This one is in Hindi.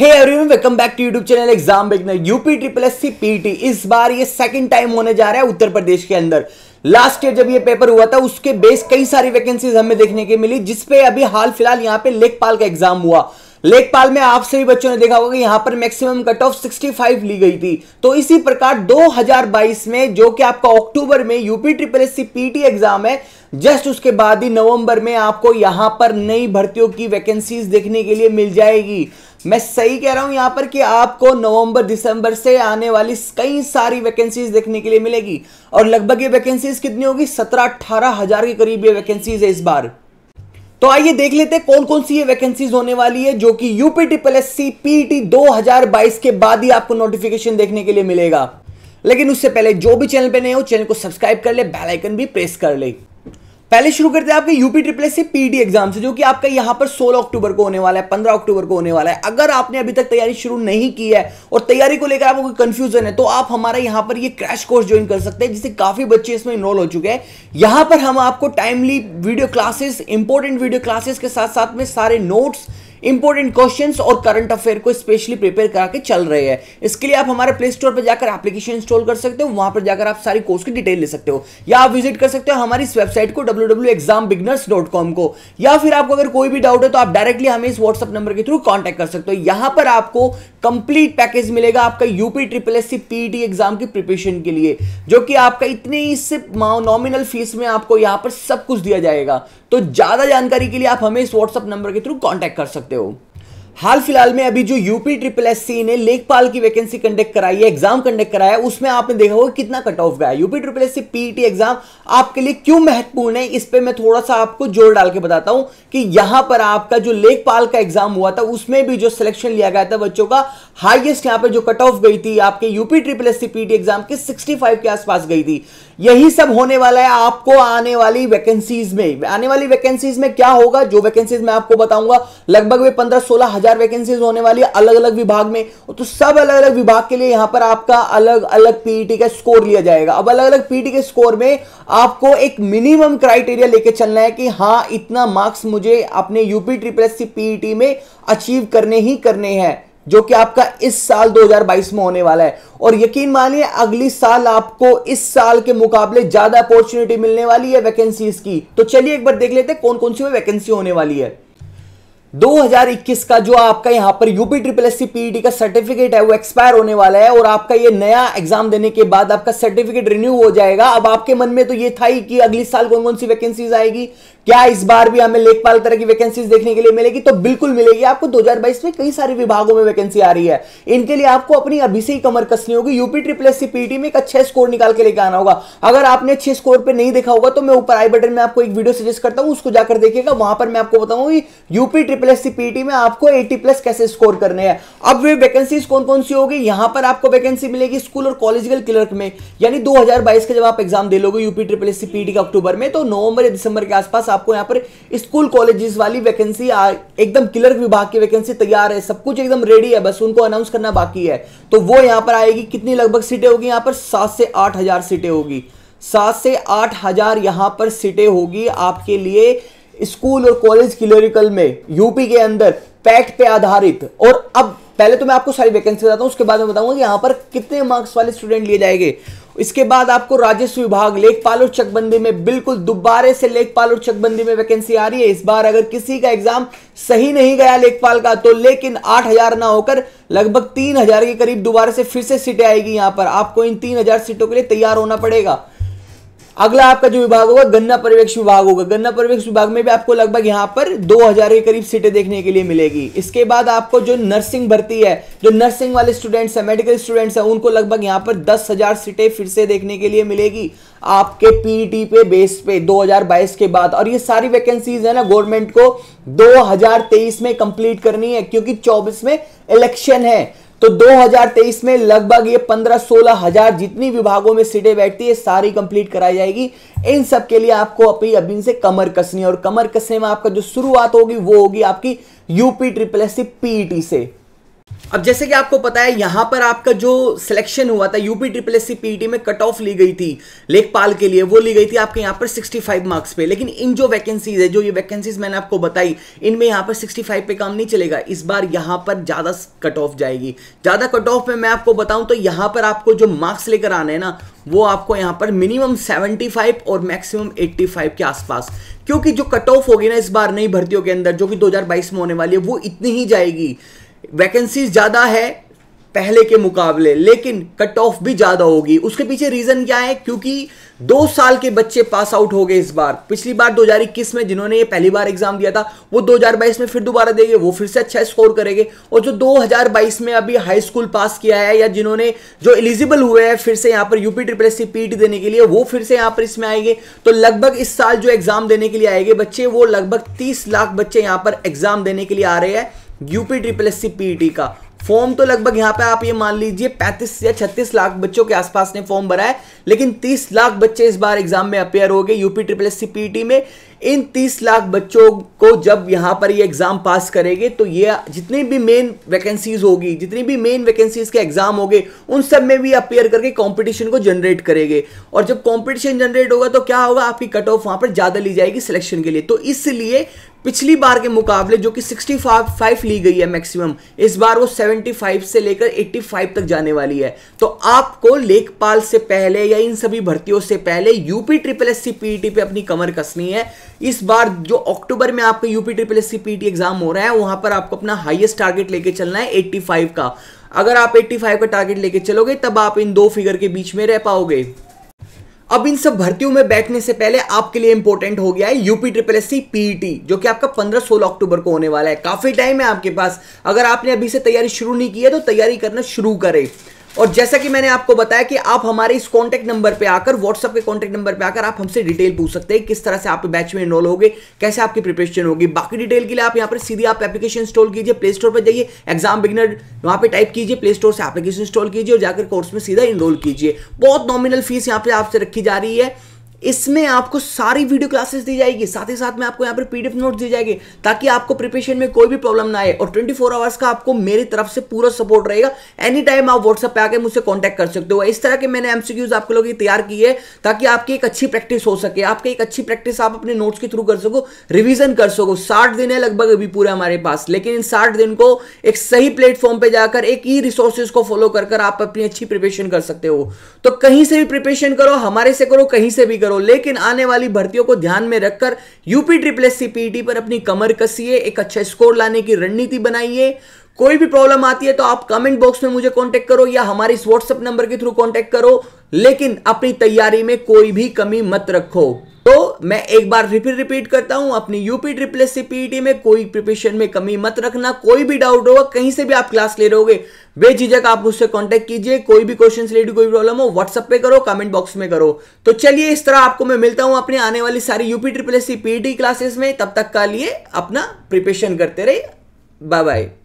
hey everyone welcome back to YouTube channel exam beginner UP triple S C PT इस बार ये सेकंड टाइम होने जा रहा है उत्तर प्रदेश के अंदर लास्ट ईयर जब ये पेपर हुआ था उसके बेस कई सारी वैकेंसीज हमें देखने के मिली जिसपे अभी हाल फिलहाल यहाँ पे लेखपाल का एग्जाम हुआ लेखपाल में आप सभी बच्चों ने देखा होगा कि यहाँ पर मैक्सिमम कट ऑफ 65 ली गई थी तो इसी प्रकार 2022 में जो कि आपका अक्टूबर में UP triple S C PT exam है जस्ट उसके बाद ही नवंबर में आपको यहां पर नई भर्तियों की वैकेंसीज देखने के लिए मिल जाएगी मैं सही कह रहा हूं यहां पर कि आपको नवंबर दिसंबर से आने वाली कई सारी वैकेंसीज देखने के लिए मिलेगी और लगभग ये वैकेंसीज कितनी होगी सत्रह अट्ठारह हजार के करीब ये वैकेंसीज है इस बार तो आइए देख लेते हैं कौन कौन सी ये वैकेंसीज होने वाली है जो कि UP triple S C PT दो के बाद ही आपको नोटिफिकेशन देखने के लिए मिलेगा लेकिन उससे पहले जो भी चैनल पे नए हो चैनल को सब्सक्राइब कर ले बेल आइकन भी प्रेस कर ले पहले शुरू करते हैं आपके यूपी ट्रिपल से पीडी एग्जाम से जो कि आपका यहां पर 16 अक्टूबर को होने वाला है 15 अक्टूबर को होने वाला है अगर आपने अभी तक तैयारी शुरू नहीं की है और तैयारी को लेकर आपको कोई कंफ्यूजन है तो आप हमारा यहाँ पर ये क्रैश कोर्स ज्वाइन कर सकते हैं जिससे काफी बच्चे इसमें इनरोल हो चुके हैं यहाँ पर हम आपको timely video classes important video classes के साथ साथ में सारे नोट्स इंपॉर्टेंट क्वेश्चन और करंट अफेयर को स्पेशली प्रिपेयर करा के चल रहे हैं इसके लिए आप हमारे प्ले स्टोर पर जाकर एप्लीकेशन इंस्टॉल कर सकते हो वहां पर जाकर आप सारी कोर्स की डिटेल ले सकते हो या आप विजिट कर सकते हो हमारी इस वेबसाइट को डब्ल्यू को या फिर आपको अगर कोई भी डाउट है तो आप डायरेक्टली हमें इस व्हाट्सअप नंबर के थ्रू कॉन्टैक्ट कर सकते हो यहां पर आपको कंप्लीट पैकेज मिलेगा आपका UP triple S C PT exam की प्रिपरेशन के लिए जो कि आपका इतने ही सिर्फ नॉमिनल फीस में आपको यहां पर सब कुछ दिया जाएगा तो ज्यादा जानकारी के लिए आप हमें इस व्हाट्सएप नंबर के थ्रू कॉन्टैक्ट कर सकते deu हाल फिलहाल में अभी जो यूपी ट्रिपल एस सी ने लेखपाल की वैकेंसी कंडक्ट कराई है एग्जाम कंडक्ट कराया उसमें आपने देखा होगा कितना कट ऑफ गया UP triple S C PET exam आपके लिए क्यों महत्वपूर्ण है इस पर मैं थोड़ा सा आपको जोर डाल के बताता हूं कि यहां पर आपका जो लेखपाल का एग्जाम हुआ था उसमें भी जो सिलेक्शन लिया गया था बच्चों का हाइएस्ट यहां पर जो कट ऑफ गई थी आपके UP triple S C PET exam के फाइव के आसपास गई थी यही सब होने वाला है आपको आने वाली वैकेंसीज में आने वाली वैकेंसीज में क्या होगा जो वैकेंसीज मैं आपको बताऊंगा लगभग वे पंद्रह सोलह हजार वैकेंसीज होने वाली है अलग अलग विभाग में तो सब अलग अलग विभाग के लिए यहां पर आपका अलग अलग पीईटी का स्कोर लिया जाएगा अब अलग अलग पीईटी के स्कोर में आपको एक मिनिमम क्राइटेरिया लेके चलना है कि हाँ इतना मार्क्स मुझे अपने यूपी ट्रिपल एस पीईटी में अचीव करने ही करने हैं जो कि आपका इस साल 2022 में होने वाला है और यकीन मानिए अगली साल आपको इस साल के मुकाबले ज्यादा अपॉर्चुनिटी मिलने वाली है वैकेंसीज की तो चलिए एक बार देख लेते हैं कौन कौन सी वैकेंसी होने वाली है 2021 का जो आपका यहां पर यूपी ट्रिपल एस पीईटी का सर्टिफिकेट है वो एक्सपायर होने वाला है और आपका ये नया एग्जाम देने के बाद आपका सर्टिफिकेट रिन्यू हो जाएगा अब आपके मन में तो ये था ही कि अगले साल कौन कौन सी वैकेंसीज आएगी क्या इस बार भी हमें लेखपाल तरह की वैकेंसीज देखने के लिए मिलेगी तो बिल्कुल मिलेगी आपको 2022 में कई सारे विभागों में वैकेंसी आ रही है इनके लिए आपको अपनी अभी से ही कमर कसनी होगी यूपी ट्रिपल एस पीटी में एक अच्छा स्कोर निकाल के लेके आना होगा अगर आपने अच्छे स्कोर पर नहीं देखा होगा तो मैं ऊपर आई बटन में आपको एक वीडियो सजेस्ट करता हूँ उसको जाकर देखिएगा वहां पर मैं आपको बताऊंगी यूपी ट्रिपल एस पीटी में आपको एटी प्लस कैसे स्कोर करने हैं अब वे वैकेंसीज कौन कौन सी होगी यहां पर आपको वैकेंसी मिलेगी स्कूल और कॉलेज क्लर्क में यानी दो हजार बाईस का जब आप एग्जाम दे लोगे यूपी ट्रिपल एस पीटी का अक्टूबर में तो नवंबर या दिसंबर के आसपास आपको यहाँ पर स्कूल कॉलेजेस वाली वैकेंसी एकदम क्लर्क विभाग की वैकेंसी तैयार है सब कुछ एकदम रेडी है बस उनको अनाउंस करना बाकी है तो वो यहाँ पर आएगी कितनी लगभग सीटें होगी यहाँ पर सात से आठ हजार सीटें होगी सात से आठ हजार यहाँ पर सीटें होगी आपके लिए स्कूल और कॉलेज क्लरिकल में यूपी के अंदर पैट पे आधारित और अब पहले तो मैं आपको सारी वैकेंसी बताता हूँ उसके बाद में बताऊंगा कि यहाँ पर कितने मार्क्स वाले स्टूडेंट लिए जाएंगे इसके बाद आपको राजस्व विभाग लेखपाल और चकबंदी में बिल्कुल दोबारे से लेखपाल और चकबंदी में वैकेंसी आ रही है इस बार अगर किसी का एग्जाम सही नहीं गया लेखपाल का तो लेकिन आठ हजार ना होकर लगभग तीन हजार के करीब दोबारा से फिर से सीटें आएगी यहां पर आपको इन तीन हजार सीटों के लिए तैयार होना पड़ेगा अगला आपका जो विभाग होगा गन्ना परिवेक्ष विभाग होगा गन्ना परिवेक्ष विभाग में भी आपको लगभग यहाँ पर 2000 के करीब सीटें देखने के लिए मिलेगी इसके बाद आपको जो नर्सिंग भर्ती है जो नर्सिंग वाले स्टूडेंट्स हैं मेडिकल स्टूडेंट्स हैं उनको लगभग यहाँ पर दस हजार सीटें फिर से देखने के लिए मिलेगी आपके पीटी e पे बेस पे 2022 के बाद और ये सारी वैकेंसीज है ना गवर्नमेंट को 2023 में कंप्लीट करनी है क्योंकि 24 में इलेक्शन है तो 2023 में लगभग ये 15 सोलह हजार जितनी विभागों में सीटें बैठती है सारी कंप्लीट कराई जाएगी इन सब के लिए आपको अपनी अभी से कमर कसनी और कमर कसने में आपका जो शुरुआत होगी वो होगी आपकी UP triple S C PET से अब जैसे कि आपको पता है यहाँ पर आपका जो सिलेक्शन हुआ था UP triple S C PT में कट ऑफ ली गई थी लेखपाल के लिए वो ली गई थी आपके यहाँ पर 65 मार्क्स पे लेकिन इन जो वैकेंसीज है जो ये वैकेंसीज मैंने आपको बताई इनमें यहाँ पर 65 पे काम नहीं चलेगा इस बार यहां पर ज़्यादा कट ऑफ जाएगी ज़्यादा कट ऑफ में मैं आपको बताऊं तो यहां पर आपको जो मार्क्स लेकर आना है ना वो आपको यहाँ पर मिनिमम 75 और मैक्सिमम 85 के आसपास क्योंकि जो कट ऑफ होगी ना इस बार नई भर्तियों के अंदर जो कि 2022 में होने वाली है वो इतनी ही जाएगी वैकेंसीज ज़्यादा है पहले के मुकाबले लेकिन कट ऑफ भी ज़्यादा होगी उसके पीछे रीज़न क्या है क्योंकि दो साल के बच्चे पास आउट हो गए इस बार पिछली बार 2021 में जिन्होंने ये पहली बार एग्जाम दिया था वो 2022 में फिर दोबारा देंगे वो फिर से अच्छा स्कोर करेंगे और जो 2022 में अभी हाई स्कूल पास किया है या जिन्होंने जो एलिजिबल हुए हैं फिर से यहाँ पर यूपी ट्रिपल एस पीटी देने के लिए वो फिर से यहाँ पर इसमें आएंगे तो लगभग इस साल जो एग्जाम देने के लिए आएंगे बच्चे वो लगभग तीस लाख बच्चे यहाँ पर एग्जाम देने के लिए आ रहे हैं UP triple S C PET का फॉर्म तो लगभग यहाँ पे आप ये मान लीजिए 35 या 36 लाख बच्चों के आसपास ने फॉर्म भरा है लेकिन 30 लाख बच्चे इस बार एग्जाम में अपेयर हो गए यूपी ट्रिपल एस सी में इन 30 लाख बच्चों को जब यहाँ पर ये एग्ज़ाम पास करेंगे तो ये जितनी भी मेन वैकेंसीज होगी जितनी भी मेन वैकेंसीज के एग्ज़ाम होंगे उन सब में भी अपेयर करके कंपटीशन को जनरेट करेंगे और जब कंपटीशन जनरेट होगा तो क्या होगा आपकी कट ऑफ वहाँ पर ज़्यादा ली जाएगी सिलेक्शन के लिए तो इसलिए पिछली बार के मुकाबले जो कि 65 ली गई है मैक्सिमम इस बार वो 75 से लेकर 85 तक जाने वाली है तो आपको लेखपाल से पहले या इन सभी भर्तियों से पहले UP triple S C PET पे अपनी कमर कसनी है इस बार जो अक्टूबर में आपका UP triple S C PT exam हो रहा है वहां पर आपको अपना हाईएस्ट टारगेट लेके चलना है फाइव का अगर आप फाइव का टारगेट लेके चलोगे तब आप इन दो फिगर के बीच में रह पाओगे अब इन सब भर्तियों में बैठने से पहले आपके लिए इंपॉर्टेंट हो गया है UP triple S C PET जो कि आपका 15-16 अक्टूबर को होने वाला है काफी टाइम है आपके पास अगर आपने अभी से तैयारी शुरू नहीं की है तो तैयारी करना शुरू करें और जैसा कि मैंने आपको बताया कि आप हमारे इस कॉन्टैक्ट नंबर पे आकर व्हाट्सअप के कॉन्टैक्ट नंबर पे आकर आप हमसे डिटेल पूछ सकते हैं किस तरह से आप बैच में इनरोल होगे कैसे आपकी प्रिपरेशन होगी बाकी डिटेल के लिए आप यहाँ पर सीधे आप एप्लीकेशन इंस्टॉल कीजिए प्ले स्टोर पर जाइए एग्जाम बिगनर वहाँ पर टाइप कीजिए प्ले स्टोर से एप्लीकेशन इंस्टॉल कीजिए और जाकर कोर्स में सीधा इनरोल कीजिए बहुत नॉमिनल फीस यहाँ पर आपसे रखी जा रही है इसमें आपको सारी वीडियो क्लासेस दी जाएगी साथ ही साथ में आपको यहाँ पर पीडीएफ नोट्स दी जाएगी ताकि आपको प्रिपरेशन में कोई भी प्रॉब्लम ना आए और 24 फोर आवर्स का आपको मेरी तरफ से पूरा सपोर्ट रहेगा एनी टाइम आप व्हाट्सएप पे आके मुझसे कांटेक्ट कर सकते हो इस तरह के मैंने एमसीक्यूज आपके लोग तैयार की है ताकि आपकी एक अच्छी प्रैक्टिस हो सके आपकी एक अच्छी प्रैक्टिस आप अपने नोट्स के थ्रू कर सको रिविजन कर सको साठ दिन है लगभग अभी पूरे हमारे पास लेकिन इन साठ दिन को एक सही प्लेटफॉर्म पर जाकर एक ई रिसोर्सेज को फॉलो कर आप अपनी अच्छी प्रिपरेशन कर सकते हो तो कहीं से भी प्रिपरेशन करो हमारे से करो कहीं से भी करो लेकिन आने वाली भर्तियों को ध्यान में रखकर यूपी एस सीपीटी पर अपनी कमर कसिए एक अच्छा स्कोर लाने की रणनीति बनाइए कोई भी प्रॉब्लम आती है तो आप कमेंट बॉक्स में मुझे कांटेक्ट करो या हमारे इस व्हाट्सएप नंबर के थ्रू कांटेक्ट करो लेकिन अपनी तैयारी में कोई भी कमी मत रखो तो मैं एक बार फिर रिपीट करता हूं अपनी यूपी ट्रिपल सी पीईटी में कोई प्रिपरेशन में कमी मत रखना कोई भी डाउट होगा कहीं से भी आप क्लास ले रहोगे बेझिझक आप मुझसे कांटेक्ट कीजिए कोई भी क्वेश्चन रिलेटेड कोई प्रॉब्लम हो व्हाट्सएप पे करो कमेंट बॉक्स में करो तो चलिए इस तरह आपको मैं मिलता हूं अपने आने वाली सारी यूपी ट्रिपल पीईटी क्लासेस में तब तक का लिए अपना प्रिपरेशन करते रहिए बाय बाय